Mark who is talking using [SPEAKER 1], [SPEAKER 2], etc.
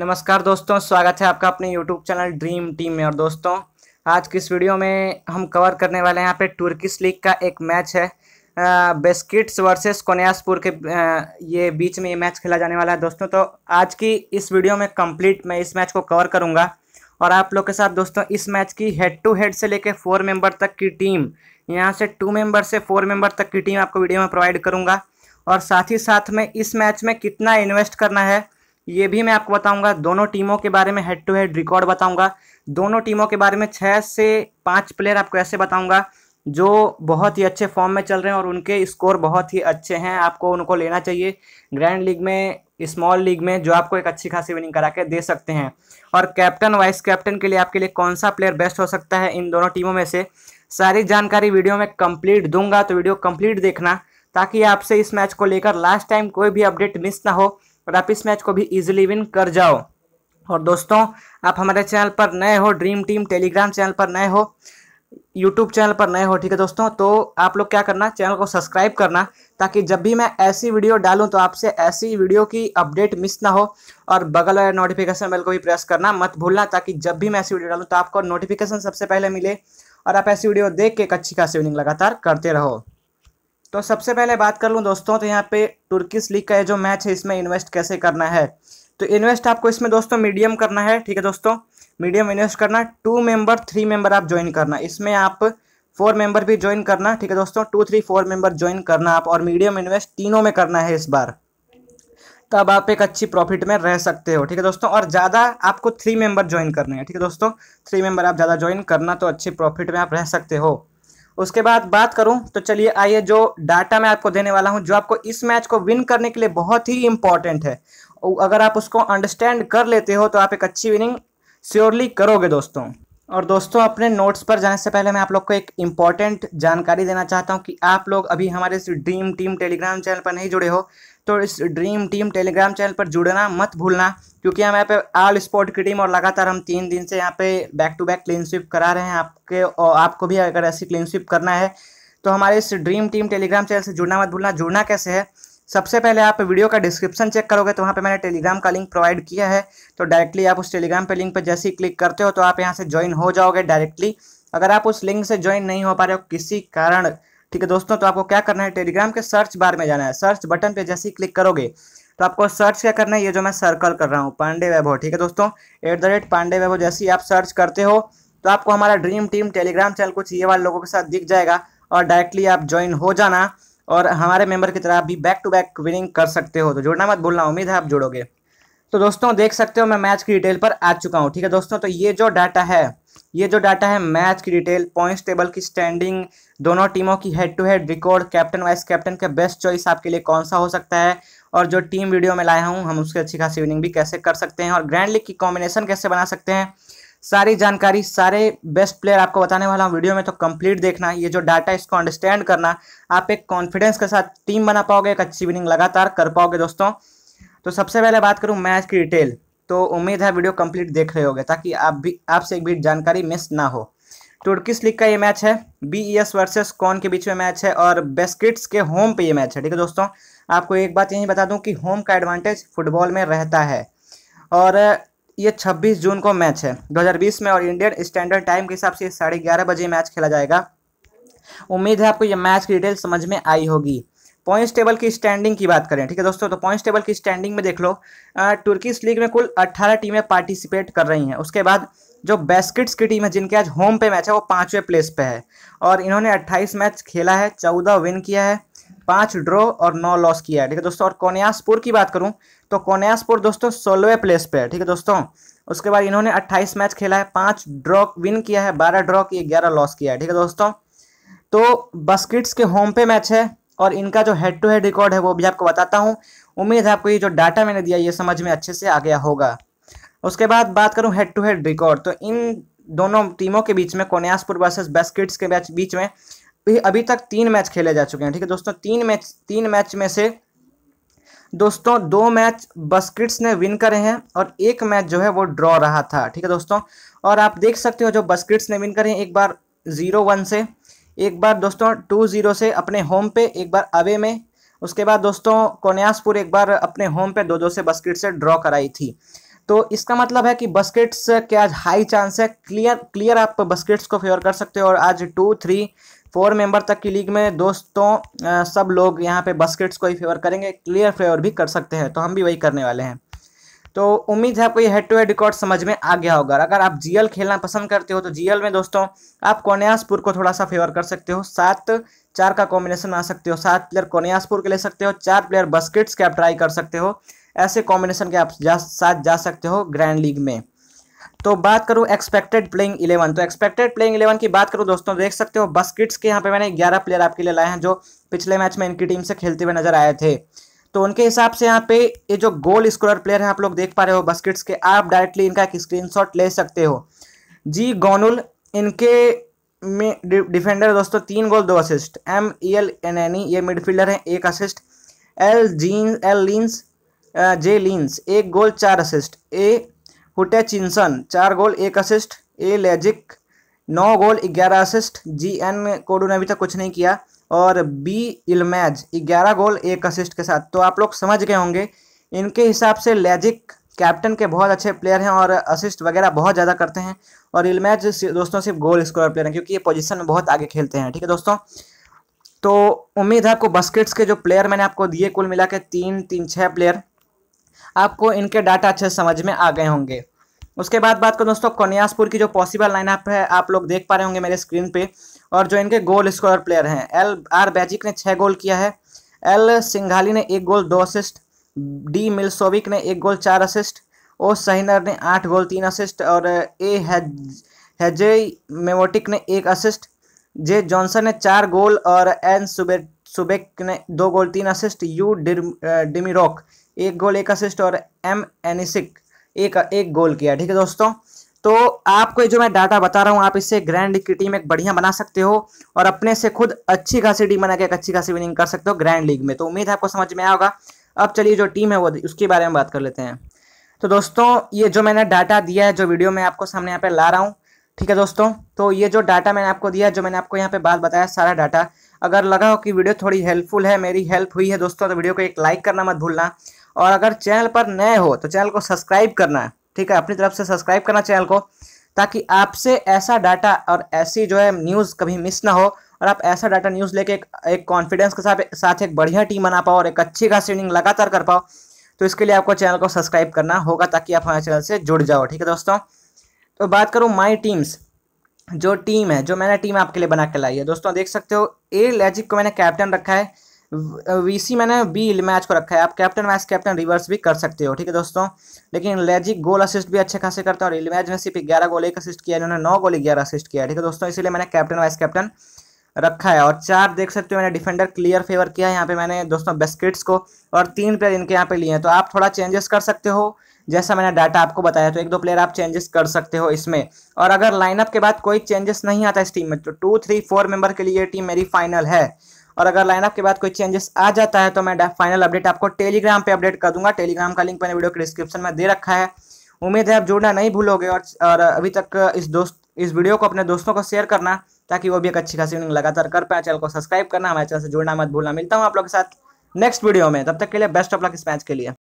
[SPEAKER 1] नमस्कार दोस्तों स्वागत है आपका अपने YouTube चैनल ड्रीम टीम में और दोस्तों आज की इस वीडियो में हम कवर करने वाले हैं यहाँ पे टर्किश लीग का एक मैच है बेस्किट्स वर्सेस कोनियासपुर के आ, ये बीच में ये मैच खेला जाने वाला है दोस्तों तो आज की इस वीडियो में कंप्लीट मैं इस मैच को कवर करूँगा और आप लोग के साथ दोस्तों इस मैच की हेड टू हेड से लेकर फोर मेम्बर तक की टीम यहाँ से टू मेम्बर से फोर मेम्बर तक की टीम आपको वीडियो में प्रोवाइड करूँगा और साथ ही साथ में इस मैच में कितना इन्वेस्ट करना है ये भी मैं आपको बताऊंगा दोनों टीमों के बारे में हेड टू हेड रिकॉर्ड बताऊंगा दोनों टीमों के बारे में छः से पाँच प्लेयर आपको ऐसे बताऊंगा जो बहुत ही अच्छे फॉर्म में चल रहे हैं और उनके स्कोर बहुत ही अच्छे हैं आपको उनको लेना चाहिए ग्रैंड लीग में स्मॉल लीग में जो आपको एक अच्छी खासी विनिंग करा के दे सकते हैं और कैप्टन वाइस कैप्टन के लिए आपके लिए कौन सा प्लेयर बेस्ट हो सकता है इन दोनों टीमों में से सारी जानकारी वीडियो में कंप्लीट दूंगा तो वीडियो कंप्लीट देखना ताकि आपसे इस मैच को लेकर लास्ट टाइम कोई भी अपडेट मिस ना हो और आप इस मैच को भी इजीली विन कर जाओ और दोस्तों आप हमारे चैनल पर नए हो ड्रीम टीम टेलीग्राम चैनल पर नए हो यूट्यूब चैनल पर नए हो ठीक है दोस्तों तो आप लोग क्या करना चैनल को सब्सक्राइब करना ताकि जब भी मैं ऐसी वीडियो डालूं तो आपसे ऐसी वीडियो की अपडेट मिस ना हो और बगल वाले नोटिफिकेशन बेल को भी प्रेस करना मत भूलना ताकि जब भी मैं ऐसी वीडियो डालूं तो आपको नोटिफिकेशन सबसे पहले मिले और आप ऐसी वीडियो देख के एक अच्छी खासी विनिंग लगातार करते रहो तो सबसे पहले बात कर लूँ दोस्तों तो यहाँ पे तुर्किस लीग का जो मैच है इसमें इन्वेस्ट कैसे करना है तो इन्वेस्ट आपको इसमें दोस्तों मीडियम करना है ठीक है दोस्तों मीडियम इन्वेस्ट करना टू मेंबर थ्री मेंबर आप ज्वाइन करना इसमें आप फोर मेंबर भी ज्वाइन करना ठीक है दोस्तों two three four member join करना आप और मीडियम इन्वेस्ट तीनों में करना है इस बार तब आप एक अच्छी प्रॉफिट में रह सकते हो ठीक है दोस्तों और ज़्यादा आपको थ्री मेंबर ज्वाइन करने हैं ठीक है दोस्तों थ्री मेंबर आप ज़्यादा ज्वाइन करना तो अच्छे प्रॉफिट में आप रह सकते हो उसके बाद बात करूं तो चलिए आइए जो डाटा मैं आपको देने वाला हूं जो आपको इस मैच को विन करने के लिए बहुत ही इंपॉर्टेंट है अगर आप उसको अंडरस्टैंड कर लेते हो तो आप एक अच्छी विनिंग श्योरली करोगे दोस्तों और दोस्तों अपने नोट्स पर जाने से पहले मैं आप लोग को एक इम्पॉर्टेंट जानकारी देना चाहता हूँ कि आप लोग अभी हमारे इस ड्रीम टीम टेलीग्राम चैनल पर नहीं जुड़े हो तो इस ड्रीम टीम टेलीग्राम चैनल पर जुड़ना मत भूलना क्योंकि हम यहाँ पे आल स्पोर्ट की टीम और लगातार हम तीन दिन से यहाँ पे back to back clean sweep करा रहे हैं आपके और आपको भी अगर ऐसी क्लीन स्विप करना है तो हमारे इस ड्रीम टीम टेलीग्राम चैनल से जुड़ना मत भूलना जुड़ना कैसे है सबसे पहले आप वीडियो का डिस्क्रिप्शन चेक करोगे तो वहाँ पे मैंने टेलीग्राम का लिंक प्रोवाइड किया है तो डायरेक्टली आप उस टेलीग्राम पे लिंक पे जैसे ही क्लिक करते हो तो आप यहाँ से ज्वाइन हो जाओगे डायरेक्टली अगर आप उस लिंक से ज्वाइन नहीं हो पा रहे हो किसी कारण ठीक है दोस्तों तो आपको क्या करना है टेलीग्राम के सर्च बार में जाना है सर्च बटन पर जैसे ही क्लिक करोगे तो आपको सर्च क्या करना है ये जो मैं सर्कल कर रहा हूँ पांडे वैभव ठीक है दोस्तों at the rate Pandey Vaibhav जैसे ही आप सर्च करते हो तो आपको हमारा ड्रीम टीम टेलीग्राम चैनल कुछ ये वाले लोगों के साथ दिख जाएगा और डायरेक्टली आप ज्वाइन हो जाना और हमारे मेंबर की तरह आप भी बैक टू बैक विनिंग कर सकते हो तो जोड़ना मत बोलना उम्मीद है आप जोड़ोगे तो दोस्तों देख सकते हो मैं मैच की डिटेल पर आ चुका हूँ ठीक है दोस्तों तो ये जो डाटा है ये जो डाटा है मैच की डिटेल पॉइंट्स टेबल की स्टैंडिंग दोनों टीमों की head to head record captain vice captain का बेस्ट चॉइस आपके लिए कौन सा हो सकता है और जो टीम वीडियो में लाया हूँ हम उसकी अच्छी खासी विनिंग भी कैसे कर सकते हैं और ग्रैंड लीग की कॉम्बिनेशन कैसे बना सकते हैं सारी जानकारी सारे बेस्ट प्लेयर आपको बताने वाला हूँ वीडियो में तो कंप्लीट देखना ये जो डाटा इसको अंडरस्टैंड करना आप एक कॉन्फिडेंस के साथ टीम बना पाओगे एक अच्छी विनिंग लगातार कर पाओगे दोस्तों तो सबसे पहले बात करूँ मैच की डिटेल तो उम्मीद है वीडियो कम्प्लीट देख रहे हो ताकि आप भी आपसे एक भी जानकारी मिस ना हो टुर्किस लीग का ये मैच है बी ई एस वर्सेस कौन के बीच में मैच है और बेस्किट्स के होम पे ये मैच है ठीक है दोस्तों आपको एक बात यही बता दूं कि होम का एडवांटेज फुटबॉल में रहता है और ये 26 जून को मैच है 2020 में और इंडियन स्टैंडर्ड टाइम के हिसाब से साढ़े ग्यारह बजे मैच खेला जाएगा उम्मीद है आपको ये मैच की डिटेल समझ में आई होगी पॉइंट्स टेबल की स्टैंडिंग की बात करें ठीक है दोस्तों तो पॉइंट्स टेबल की स्टैंडिंग में देख लो टर्किस लीग में कुल 18 टीमें पार्टिसिपेट कर रही हैं उसके बाद जो बेस्किट्स की टीम है जिनके आज होम पे मैच है वो पाँचवें प्लेस पे है और इन्होंने 28 मैच खेला है 14 विन किया है पांच ड्रॉ और नौ लॉस किया है ठीक है दोस्तों और कोन्यासपुर की बात करूं तो कोन्यासपुर दोस्तों सोलहवें प्लेस पे है ठीक है दोस्तों उसके बाद इन्होंने 28 मैच खेला है पांच ड्रॉ विन किया है बारह ड्रॉ किए ग्यारह लॉस किया है ठीक है दोस्तों तो बस्किट्स के होम पे मैच है और इनका जो हेड टू हेड रिकॉर्ड है वो भी आपको बताता हूँ उम्मीद है आपको ये जो डाटा मैंने दिया ये समझ में अच्छे से आ गया होगा उसके बाद बात करूँ हेड टू हेड रिकॉर्ड तो इन दोनों टीमों के बीच में कोन्यासपुर वर्सेज बस्किट्स के बीच में तो अभी तक तीन मैच खेले जा चुके हैं ठीक है दोस्तों तीन मैच तीन मैच में से दोस्तों दो मैच बस्किट्स ने विन करे हैं और एक मैच जो है वो ड्रॉ रहा था ठीक है दोस्तों और आप देख सकते हो जो बस्किट्स ने विन करे हैं एक बार ज़ीरो वन से एक बार दोस्तों टू ज़ीरो से अपने होम पे एक बार अवे में उसके बाद दोस्तों कोन्यासपुर एक बार अपने होम पे दो दो से बस्किट से ड्रॉ कराई थी तो इसका मतलब है कि बस्किट्स के आज हाई चांस है क्लियर क्लियर आप बस्किट्स को फेवर कर सकते हो और आज टू थ्री फोर मेंबर तक की लीग में दोस्तों सब लोग यहाँ पे बस्केट्स को ही फेवर करेंगे क्लियर फेवर भी कर सकते हैं तो हम भी वही करने वाले हैं तो उम्मीद है आपको ये हेड टू हेड रिकॉर्ड समझ में आ गया होगा अगर आप जीएल खेलना पसंद करते हो तो जीएल में दोस्तों आप कोन्यासपुर को थोड़ा सा फेवर कर सकते हो सात चार का कॉम्बिनेशन आ सकते हो सात प्लेयर कोन्यासपुर के ले सकते हो चार प्लेयर बस्किट्स के आप ट्राई कर सकते हो ऐसे कॉम्बिनेशन के आप जा साथ जा सकते हो ग्रैंड लीग में तो बात करूँ एक्सपेक्टेड प्लेइंग इलेवन तो एक्सपेक्टेड प्लेइंग इलेवन की बात करूँ दोस्तों देख सकते हो बस्किट्स के यहाँ पे मैंने ग्यारह प्लेयर आपके लिए लाए हैं जो पिछले मैच में इनकी टीम से खेलते हुए नजर आए थे तो उनके हिसाब से यहाँ पे ये जो गोल स्कोरर प्लेयर हैं आप लोग देख पा रहे हो बस्किट्स के आप डायरेक्टली इनका एक स्क्रीन ले सकते हो जी गोनुल इनके में डिफेंडर दोस्तों तीन गोल दो assist M E L N E ये मिडफील्डर हैं एक assist L Jean L Lens J Lens एक गोल चार असिस्ट ए चिंसन चार गोल एक असिस्ट ए लेजिक नौ गोल ग्यारह असिस्ट जी एन कोडू ने अभी तक कुछ नहीं किया और बी इलमैज ग्यारह गोल एक असिस्ट के साथ तो आप लोग समझ गए होंगे इनके हिसाब से लेजिक कैप्टन के बहुत अच्छे प्लेयर हैं और असिस्ट वगैरह बहुत ज़्यादा करते हैं और इलमैज दोस्तों सिर्फ गोल स्कोर प्लेयर हैं क्योंकि ये पोजिशन में बहुत आगे खेलते हैं ठीक है दोस्तों तो उम्मीद है आपको बस्केट्स के जो प्लेयर मैंने आपको दिए कुल मिला के तीन तीन छः प्लेयर आपको इनके डाटा अच्छे समझ में आ गए होंगे उसके बाद बात करो दोस्तों कन्यासपुर की जो पॉसिबल लाइनअप है आप लोग देख पा रहे होंगे मेरे स्क्रीन पे और जो इनके गोल स्कोर प्लेयर हैं एल आर बैजिक ने छः गोल किया है एल सिंघाली ने एक गोल दो असिस्ट डी मिलसोविक ने एक गोल चार असिस्ट ओ सहीनर ने आठ गोल तीन असिस्ट और ए हैजे मेवोटिक ने एक असिस्ट जे जॉनसन ने चार गोल और एन सुबे सुबेक ने दो गोल तीन असिस्ट यू डिर एक गोल एक असिस्ट और एम एनिसिक एक एक गोल किया ठीक है दोस्तों तो आपको जो मैं डाटा बता रहा हूँ आप इससे ग्रैंड लीग की टीम एक बढ़िया बना सकते हो और अपने से खुद अच्छी खासी टीम बना के एक अच्छी खासी विनिंग कर सकते हो ग्रैंड लीग में तो उम्मीद है आपको समझ में आएगा होगा अब चलिए जो टीम है वो उसके बारे में बात कर लेते हैं तो दोस्तों ये जो मैंने डाटा दिया है जो वीडियो मैं आपको सामने यहाँ पे ला रहा हूँ ठीक है दोस्तों तो ये जो डाटा मैंने आपको दिया जो मैंने आपको यहाँ पे बात बताया सारा डाटा अगर लगा हो कि वीडियो थोड़ी हेल्पफुल है मेरी हेल्प हुई है दोस्तों तो वीडियो को एक लाइक करना मत भूलना और अगर चैनल पर नए हो तो चैनल को सब्सक्राइब करना है ठीक है अपनी तरफ से सब्सक्राइब करना चैनल को ताकि आपसे ऐसा डाटा और ऐसी जो है न्यूज़ कभी मिस ना हो और आप ऐसा डाटा न्यूज़ लेके एक, एक कॉन्फिडेंस के साथ साथ एक बढ़िया टीम बना पाओ और एक अच्छी खास ट्रेनिंग लगातार कर पाओ तो इसके लिए आपको चैनल को सब्सक्राइब करना होगा ताकि आप हमारे चैनल से जुड़ जाओ ठीक है दोस्तों तो बात करूँ माई टीम्स जो टीम है जो मैंने टीम आपके लिए बना के लाई है दोस्तों देख सकते हो ए लैजिक को मैंने कैप्टन रखा है वीसी मैंने बी मैच को रखा है आप कैप्टन वाइस कैप्टन रिवर्स भी कर सकते हो ठीक है दोस्तों लेकिन लेजिक गोल असिस्ट भी अच्छे खासे करता है और इल मैच में सिर्फ ग्यारह गोल एक असिस्ट किया इन्होंने नौ गोल ग्यारह असिस्ट किया ठीक है दोस्तों इसलिए मैंने कैप्टन वाइस कैप्टन रखा है और चार देख सकते हो मैंने डिफेंडर क्लियर फेवर किया है यहाँ पे मैंने दोस्तों बेस्किट्स को और तीन प्लेयर इनके यहाँ पे लिए हैं तो आप थोड़ा चेंजेस कर सकते हो जैसा मैंने डाटा आपको बताया तो एक दो प्लेयर आप चेंजेस कर सकते हो इसमें और अगर लाइनअप के बाद कोई चेंजेस नहीं आता इस टीम में तो टू थ्री फोर मेंबर के लिए टीम मेरी फाइनल है और अगर लाइनअप के बाद कोई चेंजेस आ जाता है तो मैं फाइनल अपडेट आपको टेलीग्राम पे अपडेट कर दूंगा टेलीग्राम का लिंक मैंने वीडियो के डिस्क्रिप्शन में दे रखा है उम्मीद है आप जुड़ना नहीं भूलोगे और, और अभी तक इस दोस्त इस वीडियो को अपने दोस्तों को शेयर करना ताकि वो भी एक अच्छी खासी लगातार कर पाए चैनल को सब्सक्राइब करना हमारे चैनल से जुड़ना मत भूलना मिलता हूँ आप लोग के साथ नेक्स्ट वीडियो में तब तक के लिए बेस्ट ऑफ लक इस मैच के लिए